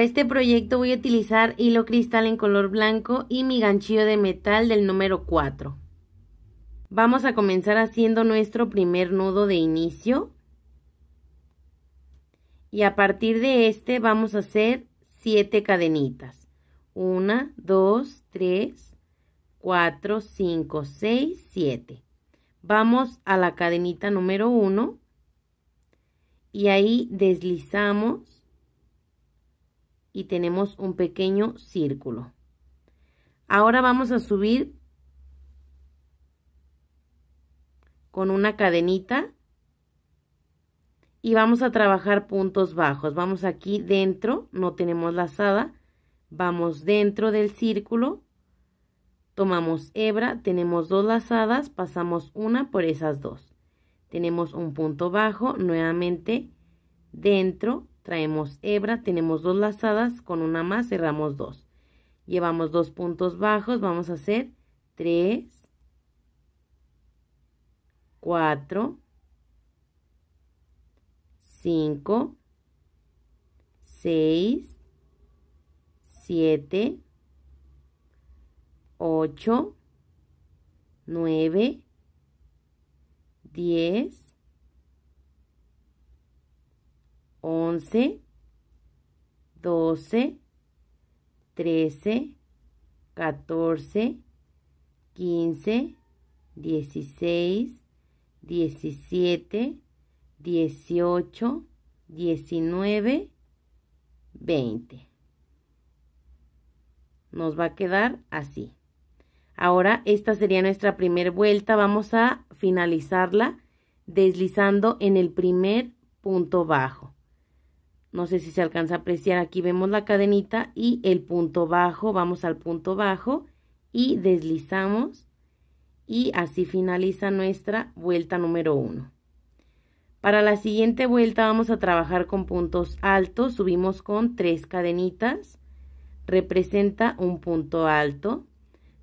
Para este proyecto voy a utilizar hilo cristal en color blanco y mi ganchillo de metal del número 4. Vamos a comenzar haciendo nuestro primer nudo de inicio. Y a partir de este vamos a hacer 7 cadenitas. 1, 2, 3, 4, 5, 6, 7. Vamos a la cadenita número 1 y ahí deslizamos y tenemos un pequeño círculo. Ahora vamos a subir con una cadenita y vamos a trabajar puntos bajos. Vamos aquí dentro, no tenemos lazada, vamos dentro del círculo, tomamos hebra, tenemos dos lazadas, pasamos una por esas dos. Tenemos un punto bajo, nuevamente dentro traemos hebra, tenemos dos lazadas, con una más cerramos dos. Llevamos dos puntos bajos, vamos a hacer 3, 4, 5, 6, 7, 8, 9, 10, 11, 12, 13, 14, 15, 16, 17, 18, 19, 20. Nos va a quedar así. Ahora esta sería nuestra primera vuelta. Vamos a finalizarla deslizando en el primer punto bajo no sé si se alcanza a apreciar, aquí vemos la cadenita y el punto bajo, vamos al punto bajo y deslizamos y así finaliza nuestra vuelta número 1. Para la siguiente vuelta vamos a trabajar con puntos altos, subimos con tres cadenitas, representa un punto alto,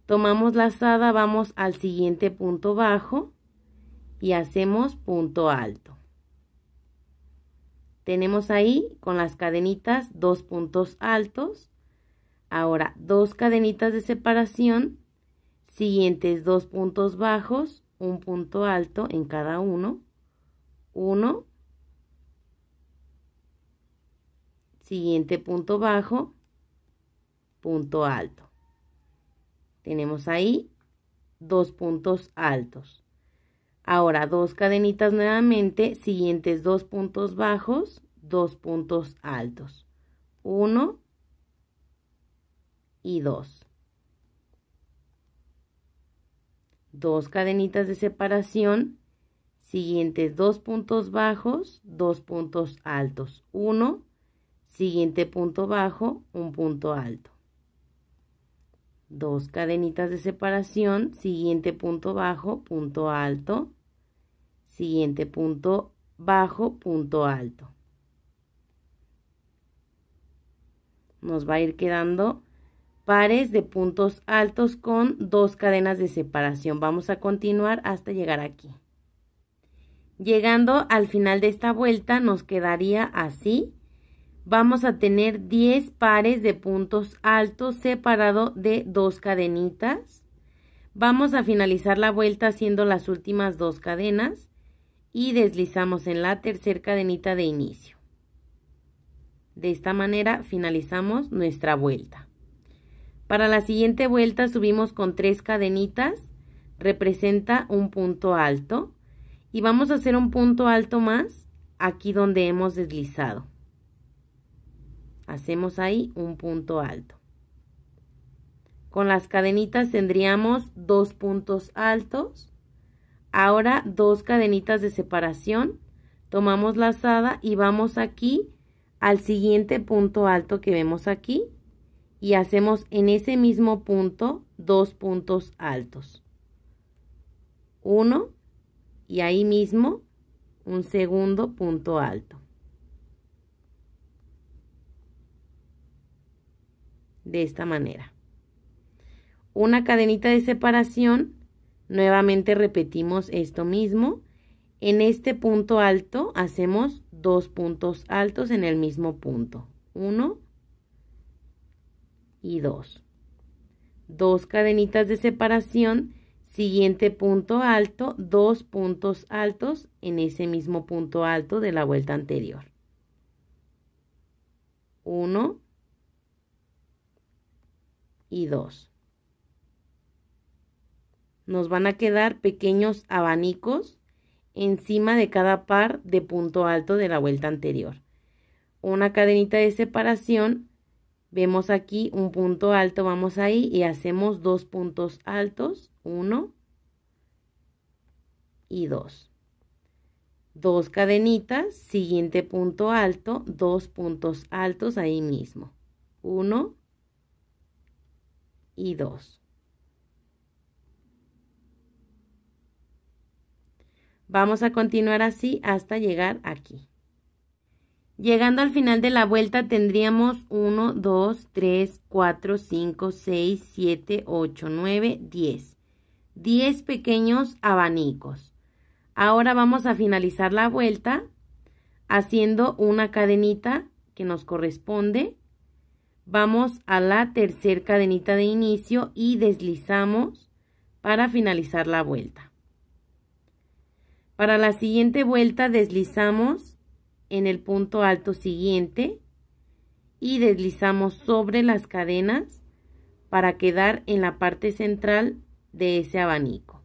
tomamos lazada, vamos al siguiente punto bajo y hacemos punto alto. Tenemos ahí con las cadenitas dos puntos altos. Ahora, dos cadenitas de separación. Siguientes dos puntos bajos, un punto alto en cada uno. Uno. Siguiente punto bajo, punto alto. Tenemos ahí dos puntos altos. Ahora dos cadenitas nuevamente, siguientes dos puntos bajos, dos puntos altos. Uno y dos. Dos cadenitas de separación, siguientes dos puntos bajos, dos puntos altos. Uno, siguiente punto bajo, un punto alto. Dos cadenitas de separación, siguiente punto bajo, punto alto siguiente punto bajo, punto alto. Nos va a ir quedando pares de puntos altos con dos cadenas de separación. Vamos a continuar hasta llegar aquí. Llegando al final de esta vuelta nos quedaría así. Vamos a tener 10 pares de puntos altos separado de dos cadenitas. Vamos a finalizar la vuelta haciendo las últimas dos cadenas y deslizamos en la tercera cadenita de inicio. De esta manera finalizamos nuestra vuelta. Para la siguiente vuelta subimos con tres cadenitas, representa un punto alto y vamos a hacer un punto alto más aquí donde hemos deslizado. Hacemos ahí un punto alto. Con las cadenitas tendríamos dos puntos altos Ahora dos cadenitas de separación, tomamos la lazada y vamos aquí al siguiente punto alto que vemos aquí y hacemos en ese mismo punto dos puntos altos. Uno y ahí mismo un segundo punto alto. De esta manera. Una cadenita de separación Nuevamente repetimos esto mismo. En este punto alto hacemos dos puntos altos en el mismo punto. Uno y dos. Dos cadenitas de separación. Siguiente punto alto, dos puntos altos en ese mismo punto alto de la vuelta anterior. Uno y dos nos van a quedar pequeños abanicos encima de cada par de punto alto de la vuelta anterior. Una cadenita de separación, vemos aquí un punto alto, vamos ahí y hacemos dos puntos altos, uno y dos. Dos cadenitas, siguiente punto alto, dos puntos altos ahí mismo, uno y dos. Vamos a continuar así hasta llegar aquí. Llegando al final de la vuelta tendríamos 1, 2, 3, 4, 5, 6, 7, 8, 9, 10. 10 pequeños abanicos. Ahora vamos a finalizar la vuelta haciendo una cadenita que nos corresponde. Vamos a la tercera cadenita de inicio y deslizamos para finalizar la vuelta. Para la siguiente vuelta deslizamos en el punto alto siguiente y deslizamos sobre las cadenas para quedar en la parte central de ese abanico.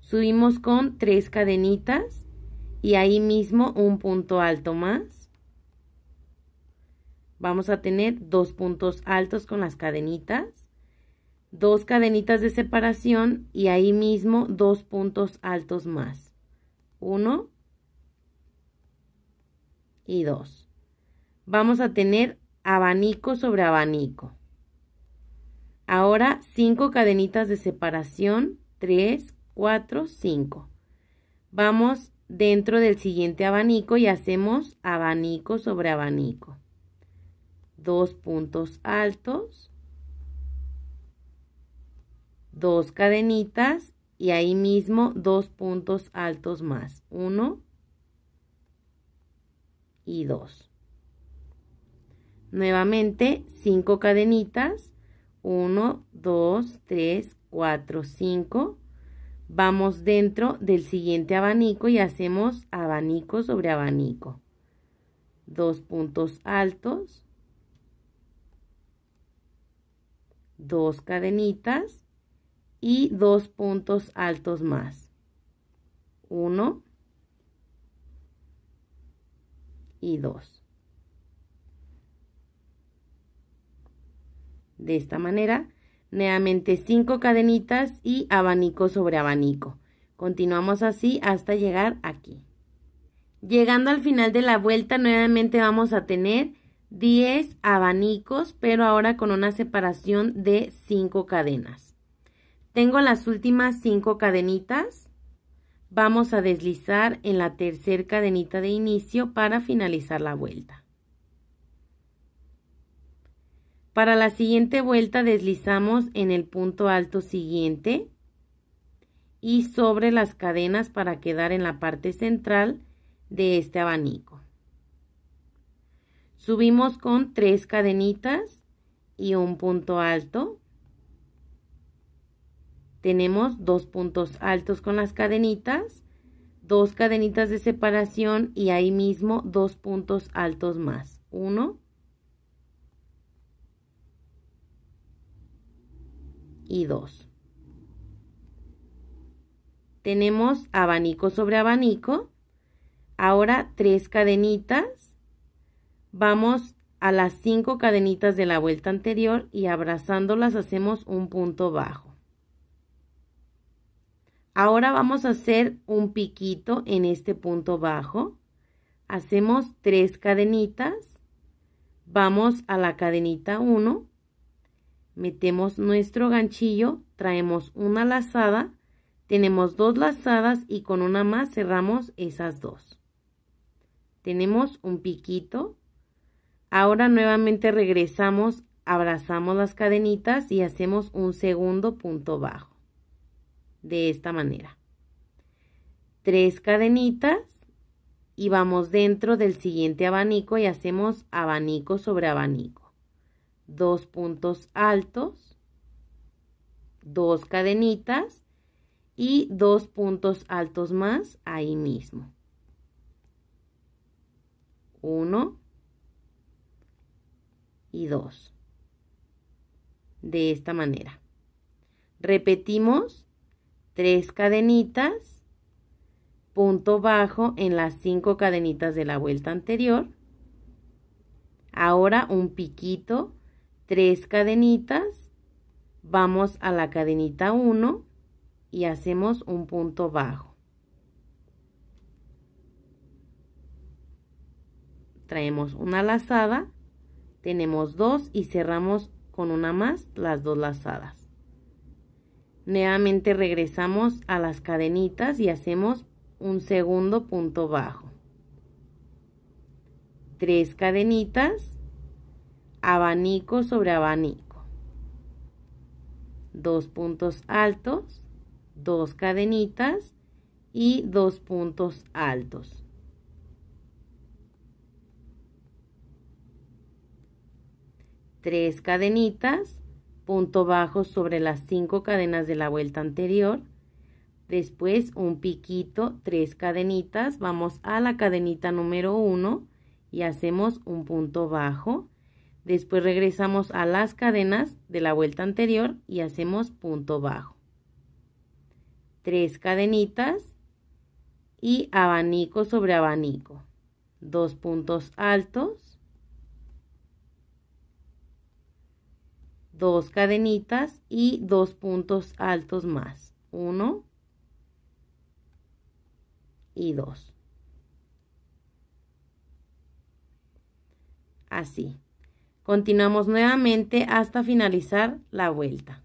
Subimos con tres cadenitas y ahí mismo un punto alto más. Vamos a tener dos puntos altos con las cadenitas, dos cadenitas de separación y ahí mismo dos puntos altos más. 1 y 2. Vamos a tener abanico sobre abanico. Ahora 5 cadenitas de separación, 3, 4, 5. Vamos dentro del siguiente abanico y hacemos abanico sobre abanico. 2 puntos altos, 2 cadenitas y ahí mismo dos puntos altos más, uno y dos. Nuevamente cinco cadenitas, uno dos tres cuatro cinco Vamos dentro del siguiente abanico y hacemos abanico sobre abanico. Dos puntos altos, dos cadenitas, y dos puntos altos más. Uno y dos. De esta manera, nuevamente cinco cadenitas y abanico sobre abanico. Continuamos así hasta llegar aquí. Llegando al final de la vuelta, nuevamente vamos a tener 10 abanicos, pero ahora con una separación de 5 cadenas. Tengo las últimas cinco cadenitas. Vamos a deslizar en la tercera cadenita de inicio para finalizar la vuelta. Para la siguiente vuelta deslizamos en el punto alto siguiente y sobre las cadenas para quedar en la parte central de este abanico. Subimos con tres cadenitas y un punto alto tenemos dos puntos altos con las cadenitas, dos cadenitas de separación y ahí mismo dos puntos altos más. Uno y dos. Tenemos abanico sobre abanico. Ahora tres cadenitas. Vamos a las cinco cadenitas de la vuelta anterior y abrazándolas hacemos un punto bajo. Ahora vamos a hacer un piquito en este punto bajo. Hacemos tres cadenitas. Vamos a la cadenita 1. Metemos nuestro ganchillo, traemos una lazada, tenemos dos lazadas y con una más cerramos esas dos. Tenemos un piquito. Ahora nuevamente regresamos, abrazamos las cadenitas y hacemos un segundo punto bajo de esta manera. Tres cadenitas y vamos dentro del siguiente abanico y hacemos abanico sobre abanico. Dos puntos altos, dos cadenitas y dos puntos altos más ahí mismo. Uno y dos. De esta manera. Repetimos tres cadenitas, punto bajo en las cinco cadenitas de la vuelta anterior. Ahora un piquito, tres cadenitas, vamos a la cadenita 1 y hacemos un punto bajo. Traemos una lazada, tenemos dos y cerramos con una más las dos lazadas. Nuevamente regresamos a las cadenitas y hacemos un segundo punto bajo. Tres cadenitas, abanico sobre abanico. Dos puntos altos, dos cadenitas y dos puntos altos. Tres cadenitas, punto bajo sobre las cinco cadenas de la vuelta anterior, después un piquito, tres cadenitas, vamos a la cadenita número 1 y hacemos un punto bajo, después regresamos a las cadenas de la vuelta anterior y hacemos punto bajo. tres cadenitas y abanico sobre abanico, dos puntos altos, dos cadenitas y dos puntos altos más. Uno y dos. Así. Continuamos nuevamente hasta finalizar la vuelta.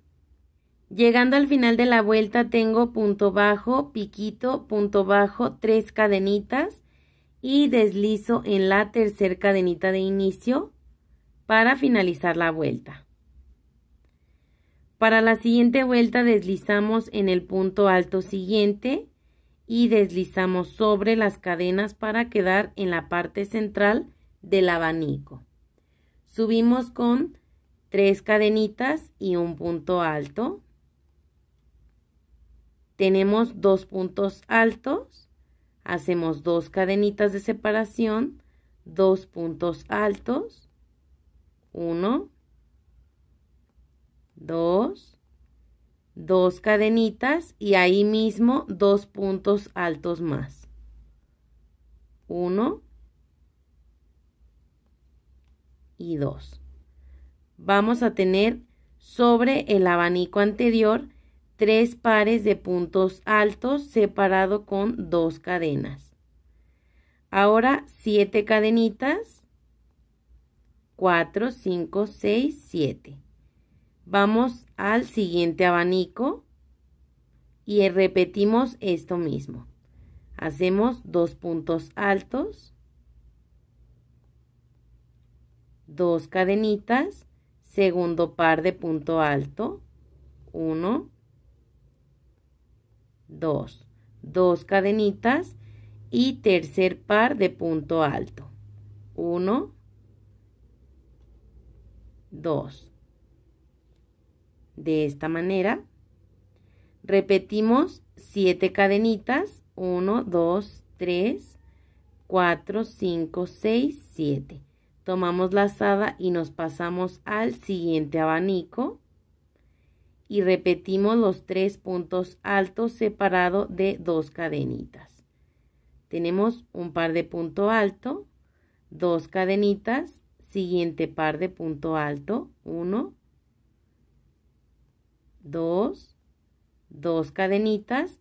Llegando al final de la vuelta tengo punto bajo, piquito, punto bajo, tres cadenitas y deslizo en la tercera cadenita de inicio para finalizar la vuelta. Para la siguiente vuelta deslizamos en el punto alto siguiente y deslizamos sobre las cadenas para quedar en la parte central del abanico. Subimos con tres cadenitas y un punto alto. Tenemos dos puntos altos. Hacemos dos cadenitas de separación, dos puntos altos, uno, 2, 2 cadenitas y ahí mismo dos puntos altos más. 1 y 2. Vamos a tener sobre el abanico anterior tres pares de puntos altos separado con dos cadenas. Ahora 7 cadenitas. 4, 5, 6, 7. Vamos al siguiente abanico y repetimos esto mismo. Hacemos dos puntos altos, dos cadenitas, segundo par de punto alto, uno, dos, dos cadenitas y tercer par de punto alto, uno, dos de esta manera. Repetimos 7 cadenitas, 1, 2, 3, 4, 5, 6, 7. Tomamos la lazada y nos pasamos al siguiente abanico y repetimos los tres puntos altos separado de dos cadenitas. Tenemos un par de punto alto, dos cadenitas, siguiente par de punto alto, 1, 2, 2 cadenitas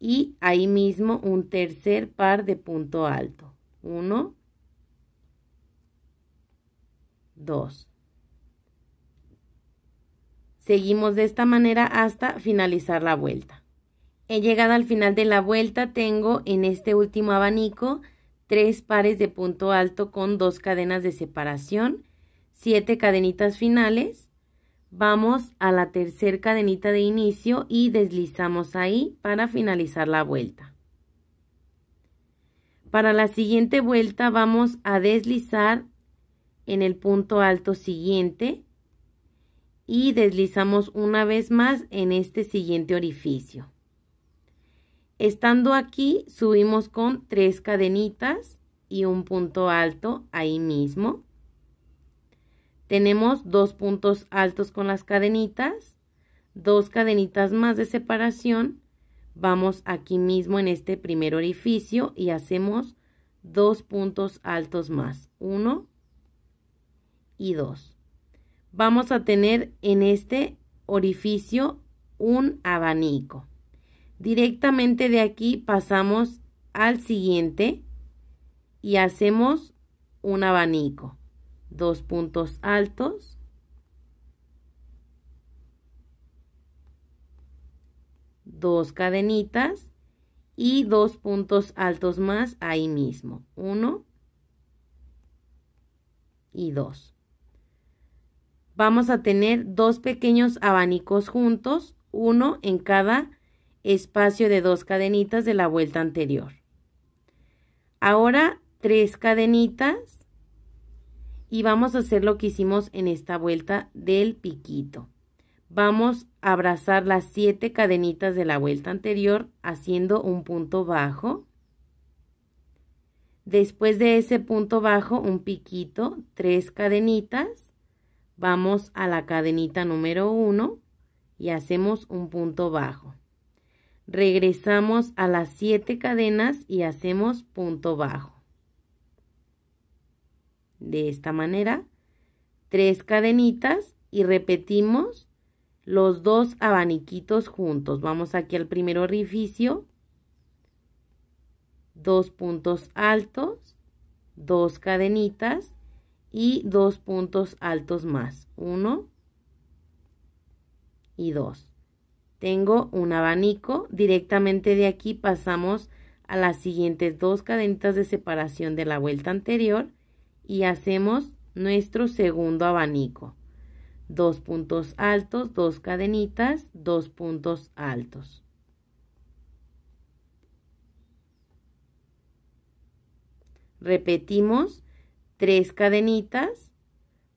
y ahí mismo un tercer par de punto alto. 1, 2. Seguimos de esta manera hasta finalizar la vuelta. He llegado al final de la vuelta, tengo en este último abanico tres pares de punto alto con dos cadenas de separación, siete cadenitas finales Vamos a la tercera cadenita de inicio y deslizamos ahí para finalizar la vuelta. Para la siguiente vuelta vamos a deslizar en el punto alto siguiente y deslizamos una vez más en este siguiente orificio. Estando aquí subimos con tres cadenitas y un punto alto ahí mismo tenemos dos puntos altos con las cadenitas, dos cadenitas más de separación, vamos aquí mismo en este primer orificio y hacemos dos puntos altos más, uno y dos. Vamos a tener en este orificio un abanico. Directamente de aquí pasamos al siguiente y hacemos un abanico dos puntos altos, dos cadenitas y dos puntos altos más ahí mismo. Uno y dos. Vamos a tener dos pequeños abanicos juntos, uno en cada espacio de dos cadenitas de la vuelta anterior. Ahora tres cadenitas y vamos a hacer lo que hicimos en esta vuelta del piquito. Vamos a abrazar las siete cadenitas de la vuelta anterior haciendo un punto bajo. Después de ese punto bajo, un piquito, tres cadenitas. Vamos a la cadenita número 1 y hacemos un punto bajo. Regresamos a las siete cadenas y hacemos punto bajo de esta manera, tres cadenitas y repetimos los dos abaniquitos juntos. Vamos aquí al primer orificio, dos puntos altos, dos cadenitas y dos puntos altos más, uno y dos. Tengo un abanico, directamente de aquí pasamos a las siguientes dos cadenitas de separación de la vuelta anterior y hacemos nuestro segundo abanico. Dos puntos altos, dos cadenitas, dos puntos altos. Repetimos tres cadenitas,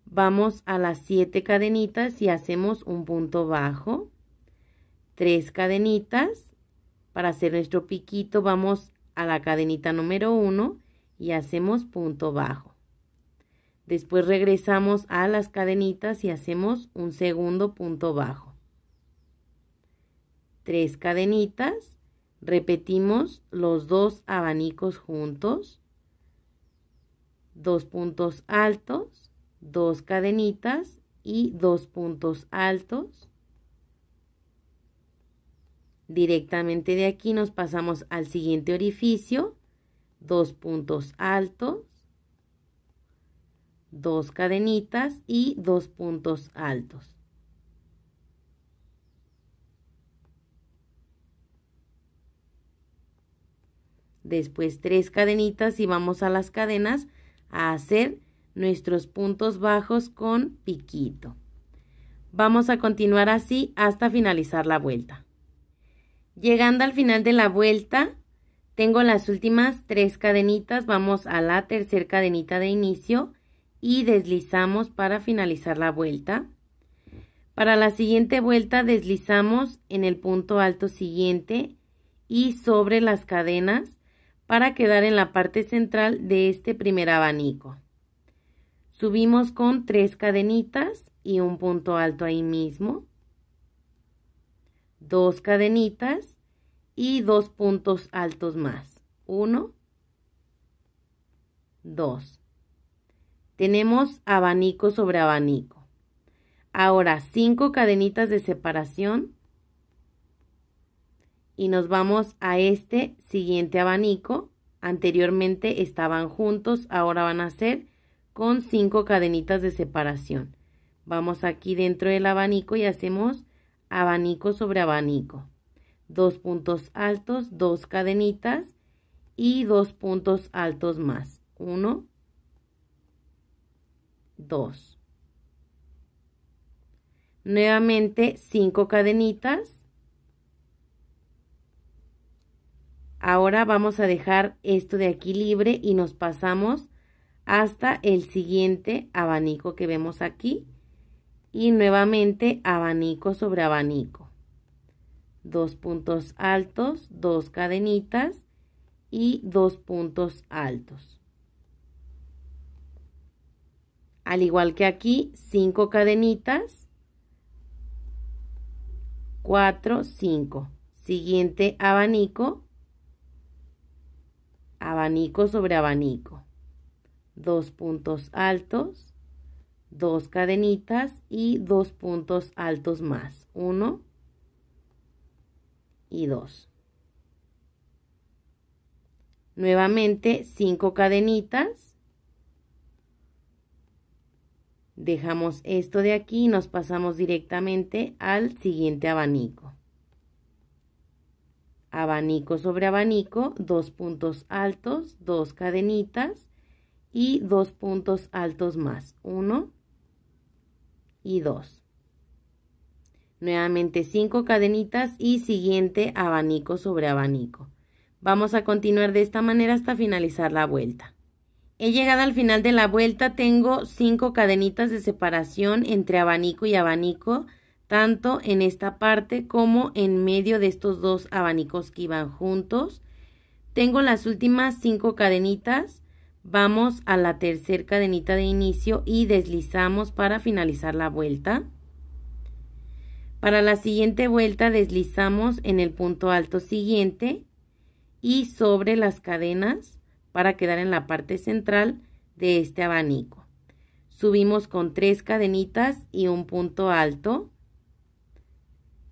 vamos a las siete cadenitas y hacemos un punto bajo. Tres cadenitas, para hacer nuestro piquito vamos a la cadenita número uno y hacemos punto bajo. Después regresamos a las cadenitas y hacemos un segundo punto bajo. Tres cadenitas, repetimos los dos abanicos juntos, dos puntos altos, dos cadenitas y dos puntos altos. Directamente de aquí nos pasamos al siguiente orificio, dos puntos altos, dos cadenitas y dos puntos altos. Después tres cadenitas y vamos a las cadenas a hacer nuestros puntos bajos con piquito. Vamos a continuar así hasta finalizar la vuelta. Llegando al final de la vuelta, tengo las últimas tres cadenitas. Vamos a la tercera cadenita de inicio y deslizamos para finalizar la vuelta. Para la siguiente vuelta deslizamos en el punto alto siguiente y sobre las cadenas para quedar en la parte central de este primer abanico. Subimos con tres cadenitas y un punto alto ahí mismo, dos cadenitas y dos puntos altos más, uno, dos. Tenemos abanico sobre abanico. Ahora, cinco cadenitas de separación. Y nos vamos a este siguiente abanico. Anteriormente estaban juntos, ahora van a ser con cinco cadenitas de separación. Vamos aquí dentro del abanico y hacemos abanico sobre abanico. Dos puntos altos, dos cadenitas y dos puntos altos más. Uno 2. Nuevamente 5 cadenitas. Ahora vamos a dejar esto de aquí libre y nos pasamos hasta el siguiente abanico que vemos aquí. Y nuevamente abanico sobre abanico. Dos puntos altos, dos cadenitas y dos puntos altos. Al igual que aquí, 5 cadenitas, 4, cinco. Siguiente abanico, abanico sobre abanico. Dos puntos altos, dos cadenitas y dos puntos altos más. Uno y dos. Nuevamente, cinco cadenitas, Dejamos esto de aquí y nos pasamos directamente al siguiente abanico. Abanico sobre abanico, dos puntos altos, dos cadenitas y dos puntos altos más. Uno y dos. Nuevamente cinco cadenitas y siguiente abanico sobre abanico. Vamos a continuar de esta manera hasta finalizar la vuelta. He llegado al final de la vuelta, tengo cinco cadenitas de separación entre abanico y abanico, tanto en esta parte como en medio de estos dos abanicos que iban juntos. Tengo las últimas cinco cadenitas, vamos a la tercera cadenita de inicio y deslizamos para finalizar la vuelta. Para la siguiente vuelta deslizamos en el punto alto siguiente y sobre las cadenas para quedar en la parte central de este abanico. Subimos con tres cadenitas y un punto alto.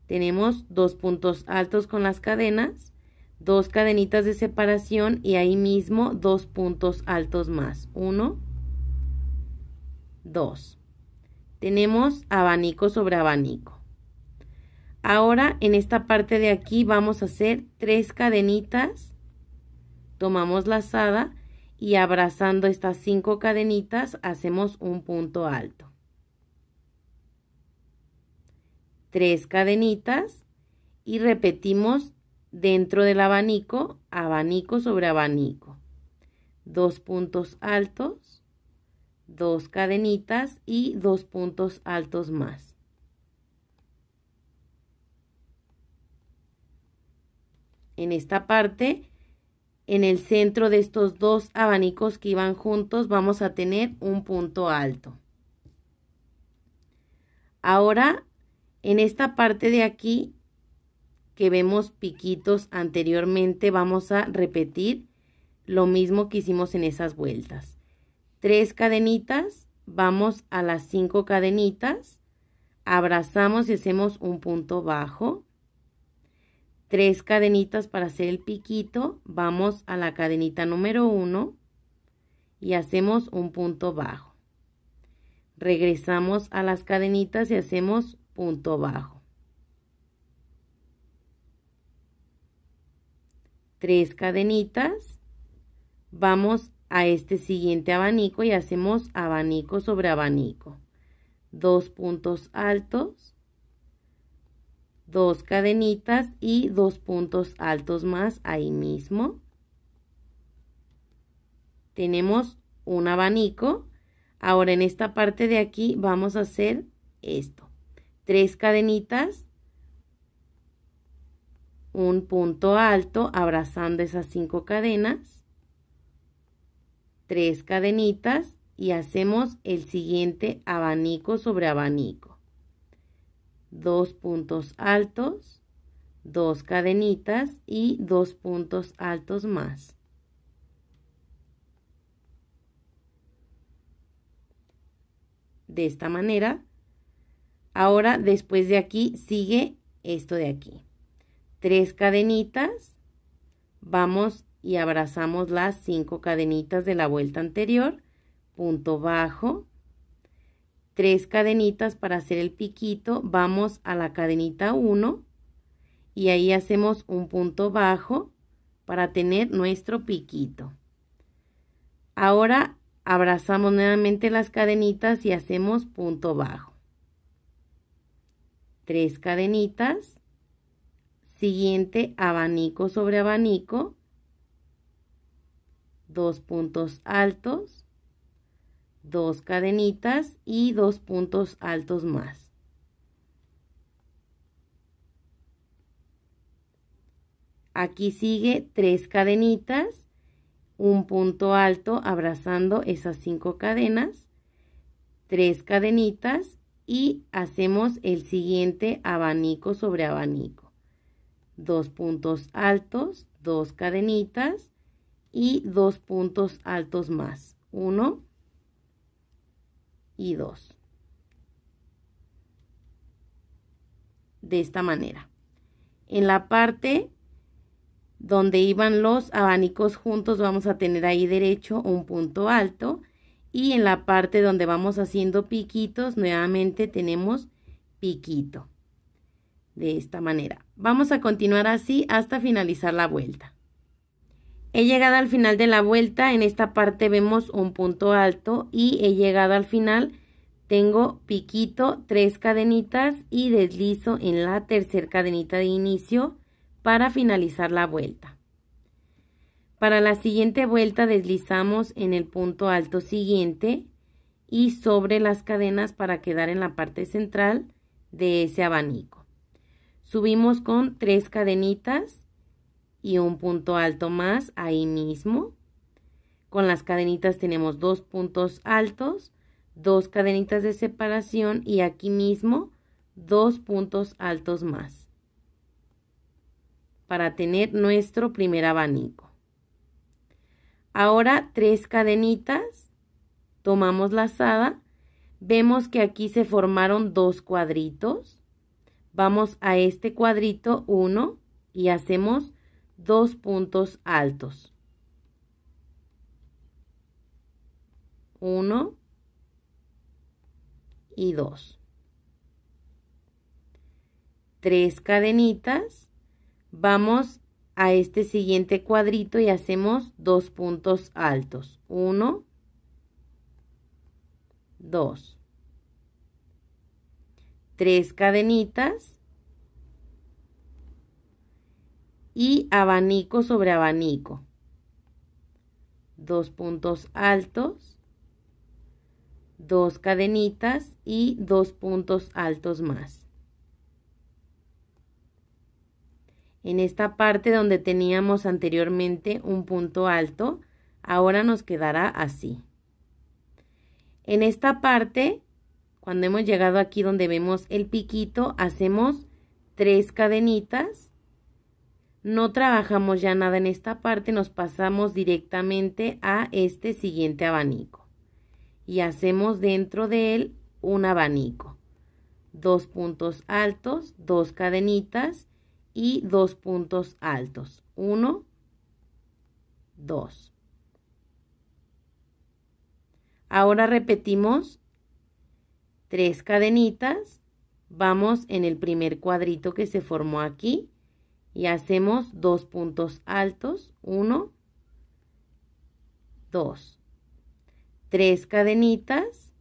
Tenemos dos puntos altos con las cadenas, dos cadenitas de separación y ahí mismo dos puntos altos más. Uno, dos. Tenemos abanico sobre abanico. Ahora en esta parte de aquí vamos a hacer tres cadenitas tomamos lazada y abrazando estas cinco cadenitas hacemos un punto alto. Tres cadenitas y repetimos dentro del abanico, abanico sobre abanico. Dos puntos altos, dos cadenitas y dos puntos altos más. En esta parte en el centro de estos dos abanicos que iban juntos vamos a tener un punto alto. Ahora, en esta parte de aquí que vemos piquitos anteriormente, vamos a repetir lo mismo que hicimos en esas vueltas. Tres cadenitas, vamos a las cinco cadenitas, abrazamos y hacemos un punto bajo tres cadenitas para hacer el piquito, vamos a la cadenita número 1 y hacemos un punto bajo. Regresamos a las cadenitas y hacemos punto bajo. Tres cadenitas. Vamos a este siguiente abanico y hacemos abanico sobre abanico. Dos puntos altos dos cadenitas y dos puntos altos más ahí mismo. Tenemos un abanico. Ahora en esta parte de aquí vamos a hacer esto. Tres cadenitas, un punto alto abrazando esas cinco cadenas, tres cadenitas y hacemos el siguiente abanico sobre abanico dos puntos altos, dos cadenitas y dos puntos altos más. De esta manera. Ahora después de aquí sigue esto de aquí. Tres cadenitas. Vamos y abrazamos las cinco cadenitas de la vuelta anterior. Punto bajo tres cadenitas para hacer el piquito, vamos a la cadenita 1 y ahí hacemos un punto bajo para tener nuestro piquito. Ahora abrazamos nuevamente las cadenitas y hacemos punto bajo. tres cadenitas, siguiente abanico sobre abanico, dos puntos altos, dos cadenitas y dos puntos altos más. Aquí sigue tres cadenitas, un punto alto abrazando esas cinco cadenas, tres cadenitas y hacemos el siguiente abanico sobre abanico. Dos puntos altos, dos cadenitas y dos puntos altos más. Uno, y 2. De esta manera. En la parte donde iban los abanicos juntos vamos a tener ahí derecho un punto alto y en la parte donde vamos haciendo piquitos nuevamente tenemos piquito de esta manera vamos a continuar así hasta finalizar la vuelta He llegado al final de la vuelta, en esta parte vemos un punto alto y he llegado al final, tengo piquito, tres cadenitas y deslizo en la tercera cadenita de inicio para finalizar la vuelta. Para la siguiente vuelta deslizamos en el punto alto siguiente y sobre las cadenas para quedar en la parte central de ese abanico. Subimos con tres cadenitas y un punto alto más ahí mismo. Con las cadenitas tenemos dos puntos altos, dos cadenitas de separación y aquí mismo dos puntos altos más para tener nuestro primer abanico. Ahora tres cadenitas, tomamos lazada, vemos que aquí se formaron dos cuadritos. Vamos a este cuadrito 1 y hacemos dos puntos altos. Uno y dos. Tres cadenitas. Vamos a este siguiente cuadrito y hacemos dos puntos altos. Uno, dos. Tres cadenitas y abanico sobre abanico. Dos puntos altos, dos cadenitas y dos puntos altos más. En esta parte donde teníamos anteriormente un punto alto, ahora nos quedará así. En esta parte, cuando hemos llegado aquí donde vemos el piquito, hacemos tres cadenitas no trabajamos ya nada en esta parte, nos pasamos directamente a este siguiente abanico y hacemos dentro de él un abanico. Dos puntos altos, dos cadenitas y dos puntos altos. Uno, dos. Ahora repetimos tres cadenitas. Vamos en el primer cuadrito que se formó aquí y hacemos dos puntos altos, 1, 2, tres cadenitas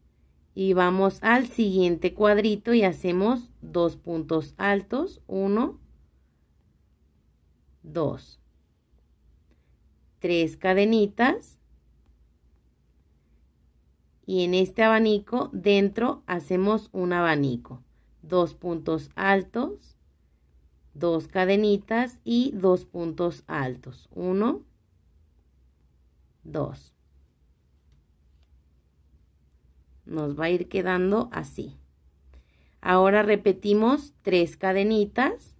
y vamos al siguiente cuadrito y hacemos dos puntos altos, 1, 2, tres cadenitas y en este abanico dentro hacemos un abanico, dos puntos altos, dos cadenitas y dos puntos altos. Uno, dos. Nos va a ir quedando así. Ahora repetimos tres cadenitas.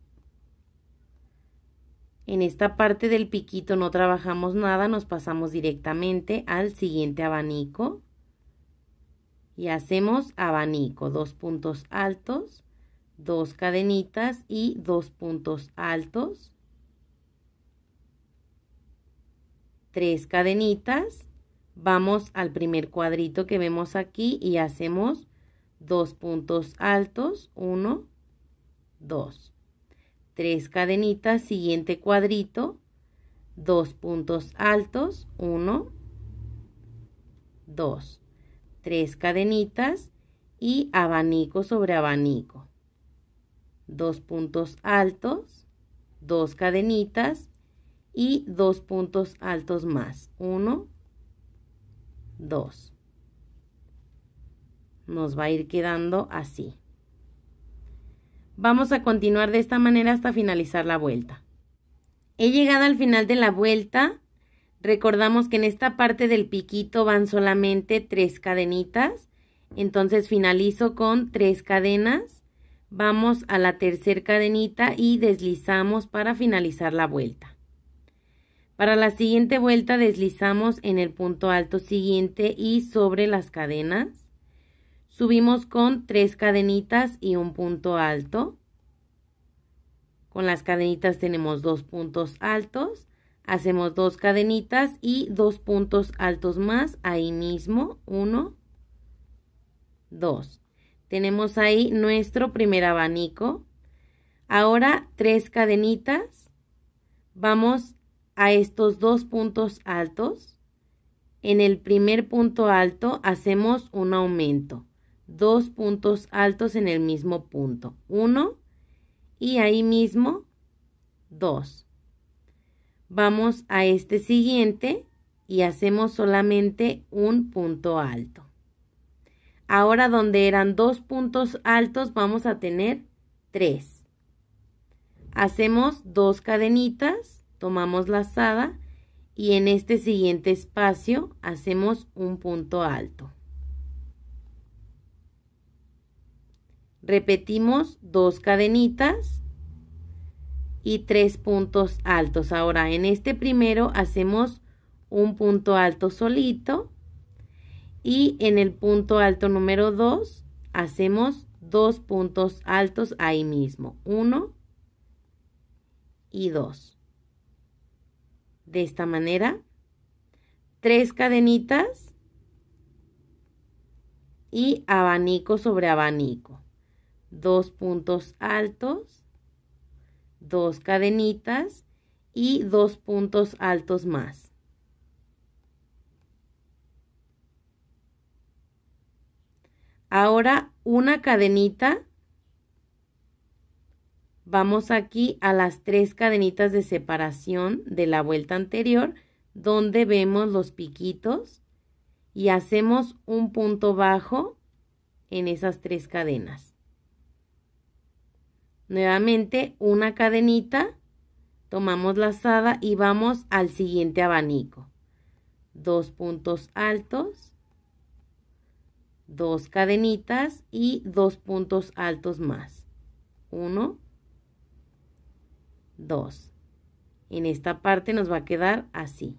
En esta parte del piquito no trabajamos nada, nos pasamos directamente al siguiente abanico. Y hacemos abanico, dos puntos altos dos cadenitas y dos puntos altos, tres cadenitas, vamos al primer cuadrito que vemos aquí y hacemos dos puntos altos, uno, dos, tres cadenitas, siguiente cuadrito, dos puntos altos, uno, dos, tres cadenitas y abanico sobre abanico dos puntos altos, dos cadenitas y dos puntos altos más. Uno, dos. Nos va a ir quedando así. Vamos a continuar de esta manera hasta finalizar la vuelta. He llegado al final de la vuelta. Recordamos que en esta parte del piquito van solamente tres cadenitas. Entonces finalizo con tres cadenas vamos a la tercera cadenita y deslizamos para finalizar la vuelta. Para la siguiente vuelta deslizamos en el punto alto siguiente y sobre las cadenas. Subimos con tres cadenitas y un punto alto. Con las cadenitas tenemos dos puntos altos. Hacemos dos cadenitas y dos puntos altos más ahí mismo. Uno, dos. Tenemos ahí nuestro primer abanico. Ahora tres cadenitas. Vamos a estos dos puntos altos. En el primer punto alto hacemos un aumento. Dos puntos altos en el mismo punto. Uno y ahí mismo dos. Vamos a este siguiente y hacemos solamente un punto alto. Ahora donde eran dos puntos altos vamos a tener tres. Hacemos dos cadenitas, tomamos lazada y en este siguiente espacio hacemos un punto alto. Repetimos dos cadenitas y tres puntos altos. Ahora en este primero hacemos un punto alto solito y en el punto alto número 2 hacemos dos puntos altos ahí mismo, 1 y 2. De esta manera, tres cadenitas y abanico sobre abanico, dos puntos altos, dos cadenitas y dos puntos altos más. Ahora una cadenita. Vamos aquí a las tres cadenitas de separación de la vuelta anterior, donde vemos los piquitos y hacemos un punto bajo en esas tres cadenas. Nuevamente una cadenita, tomamos lazada y vamos al siguiente abanico. Dos puntos altos dos cadenitas y dos puntos altos más. Uno, dos. En esta parte nos va a quedar así.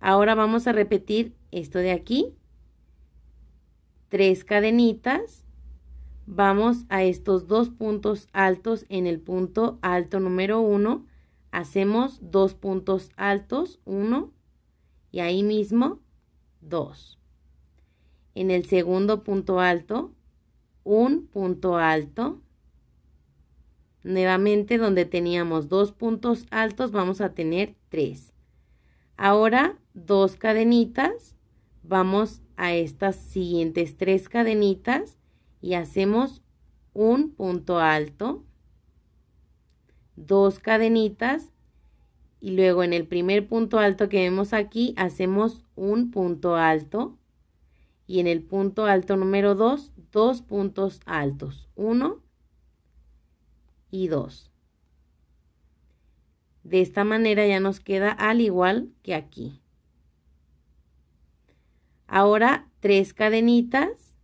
Ahora vamos a repetir esto de aquí. Tres cadenitas. Vamos a estos dos puntos altos en el punto alto número uno. Hacemos dos puntos altos, uno, y ahí mismo, dos en el segundo punto alto, un punto alto. Nuevamente donde teníamos dos puntos altos vamos a tener tres. Ahora dos cadenitas, vamos a estas siguientes tres cadenitas y hacemos un punto alto, dos cadenitas y luego en el primer punto alto que vemos aquí hacemos un punto alto, y en el punto alto número 2, dos puntos altos, 1 y 2. De esta manera ya nos queda al igual que aquí. Ahora tres cadenitas.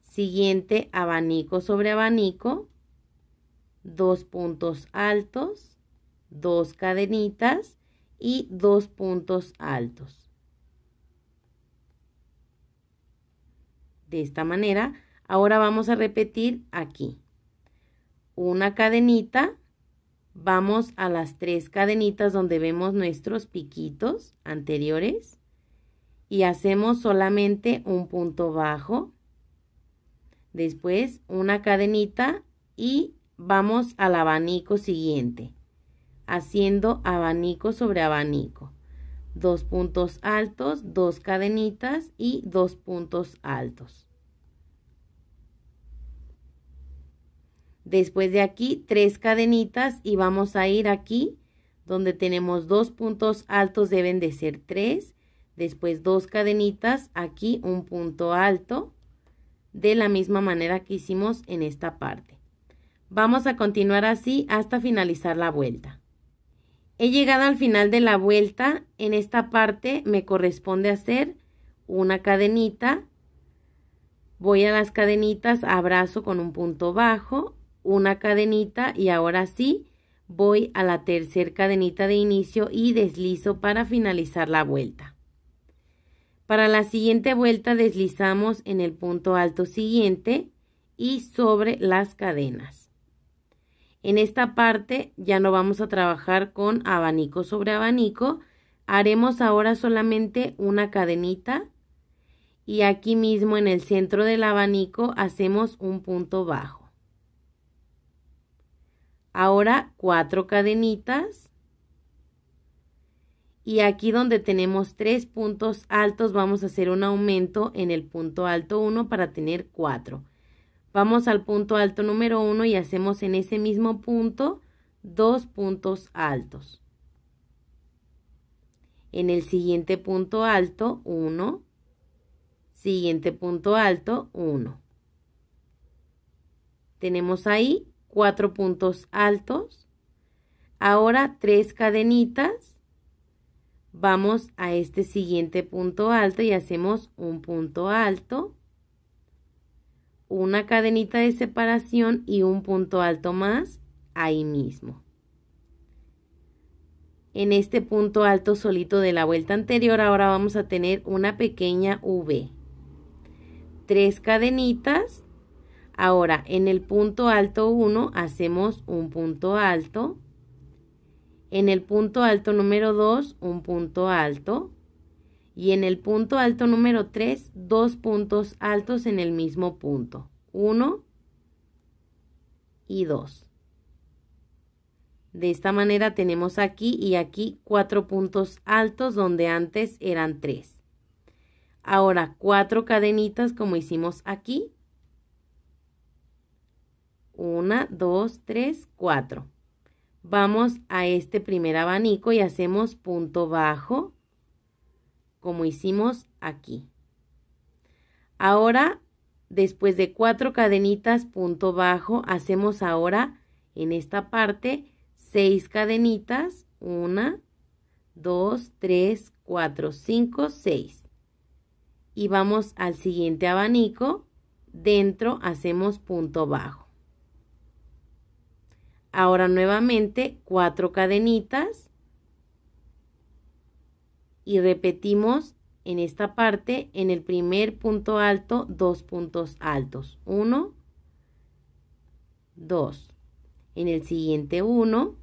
Siguiente abanico sobre abanico. Dos puntos altos. Dos cadenitas y dos puntos altos. de esta manera. Ahora vamos a repetir aquí. Una cadenita, vamos a las tres cadenitas donde vemos nuestros piquitos anteriores y hacemos solamente un punto bajo. Después una cadenita y vamos al abanico siguiente, haciendo abanico sobre abanico dos puntos altos, dos cadenitas y dos puntos altos. Después de aquí, tres cadenitas y vamos a ir aquí donde tenemos dos puntos altos, deben de ser tres. Después dos cadenitas, aquí un punto alto, de la misma manera que hicimos en esta parte. Vamos a continuar así hasta finalizar la vuelta. He llegado al final de la vuelta. En esta parte me corresponde hacer una cadenita. Voy a las cadenitas, abrazo con un punto bajo, una cadenita y ahora sí voy a la tercera cadenita de inicio y deslizo para finalizar la vuelta. Para la siguiente vuelta deslizamos en el punto alto siguiente y sobre las cadenas. En esta parte ya no vamos a trabajar con abanico sobre abanico. Haremos ahora solamente una cadenita y aquí mismo en el centro del abanico hacemos un punto bajo. Ahora cuatro cadenitas y aquí donde tenemos tres puntos altos vamos a hacer un aumento en el punto alto 1 para tener cuatro. Vamos al punto alto número 1 y hacemos en ese mismo punto dos puntos altos. En el siguiente punto alto, 1. Siguiente punto alto, 1. Tenemos ahí cuatro puntos altos. Ahora tres cadenitas. Vamos a este siguiente punto alto y hacemos un punto alto una cadenita de separación y un punto alto más ahí mismo. En este punto alto solito de la vuelta anterior ahora vamos a tener una pequeña V. Tres cadenitas. Ahora en el punto alto 1 hacemos un punto alto. En el punto alto número 2 un punto alto y en el punto alto número 3, dos puntos altos en el mismo punto, 1 y 2. De esta manera tenemos aquí y aquí cuatro puntos altos donde antes eran tres. Ahora cuatro cadenitas como hicimos aquí. 1, 2, 3, 4. Vamos a este primer abanico y hacemos punto bajo, como hicimos aquí. Ahora, después de cuatro cadenitas punto bajo, hacemos ahora en esta parte seis cadenitas, una, dos, tres, cuatro, cinco, seis. Y vamos al siguiente abanico, dentro hacemos punto bajo. Ahora nuevamente cuatro cadenitas, y repetimos en esta parte, en el primer punto alto, dos puntos altos. uno 2. En el siguiente uno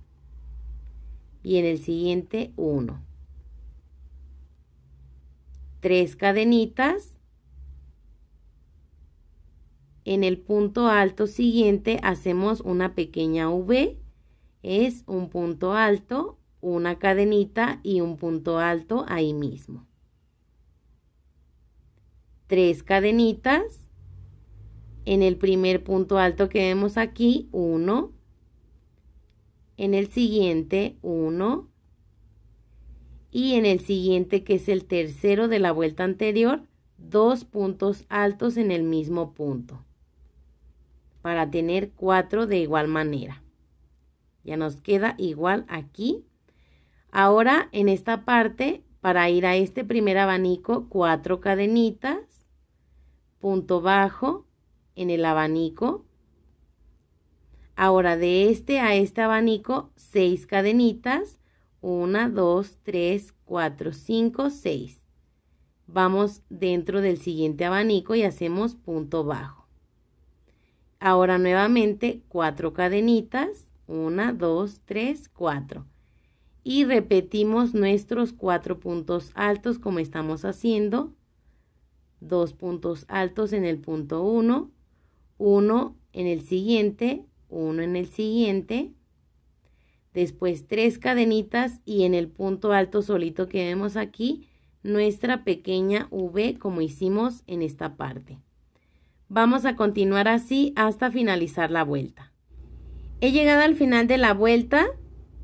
y en el siguiente uno Tres cadenitas. En el punto alto siguiente hacemos una pequeña V. Es un punto alto, una cadenita y un punto alto ahí mismo. Tres cadenitas. En el primer punto alto que vemos aquí, uno En el siguiente, uno Y en el siguiente, que es el tercero de la vuelta anterior, dos puntos altos en el mismo punto. Para tener cuatro de igual manera. Ya nos queda igual aquí Ahora en esta parte, para ir a este primer abanico, cuatro cadenitas, punto bajo en el abanico. Ahora de este a este abanico, seis cadenitas, 1, 2, 3, 4, 5, 6. Vamos dentro del siguiente abanico y hacemos punto bajo. Ahora nuevamente cuatro cadenitas, 1, 2, 3, 4 y repetimos nuestros cuatro puntos altos como estamos haciendo. Dos puntos altos en el punto 1, uno en el siguiente, uno en el siguiente, después tres cadenitas y en el punto alto solito que vemos aquí nuestra pequeña V como hicimos en esta parte. Vamos a continuar así hasta finalizar la vuelta. He llegado al final de la vuelta,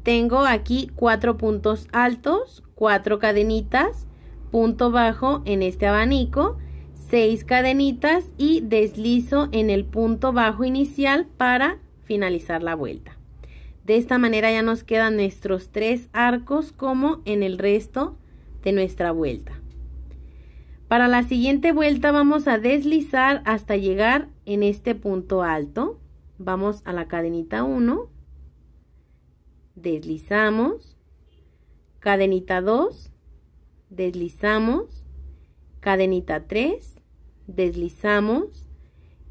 tengo aquí cuatro puntos altos, cuatro cadenitas, punto bajo en este abanico, seis cadenitas y deslizo en el punto bajo inicial para finalizar la vuelta. De esta manera ya nos quedan nuestros tres arcos como en el resto de nuestra vuelta. Para la siguiente vuelta vamos a deslizar hasta llegar en este punto alto. Vamos a la cadenita 1 deslizamos, cadenita 2, deslizamos, cadenita 3, deslizamos,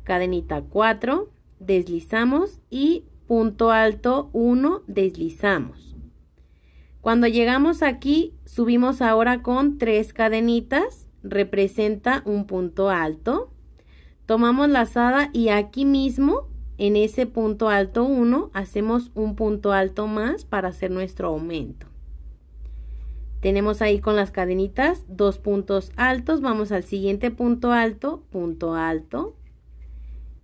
cadenita 4, deslizamos y punto alto 1, deslizamos. Cuando llegamos aquí, subimos ahora con tres cadenitas, representa un punto alto. Tomamos lazada y aquí mismo en ese punto alto 1 hacemos un punto alto más para hacer nuestro aumento. Tenemos ahí con las cadenitas dos puntos altos, vamos al siguiente punto alto, punto alto,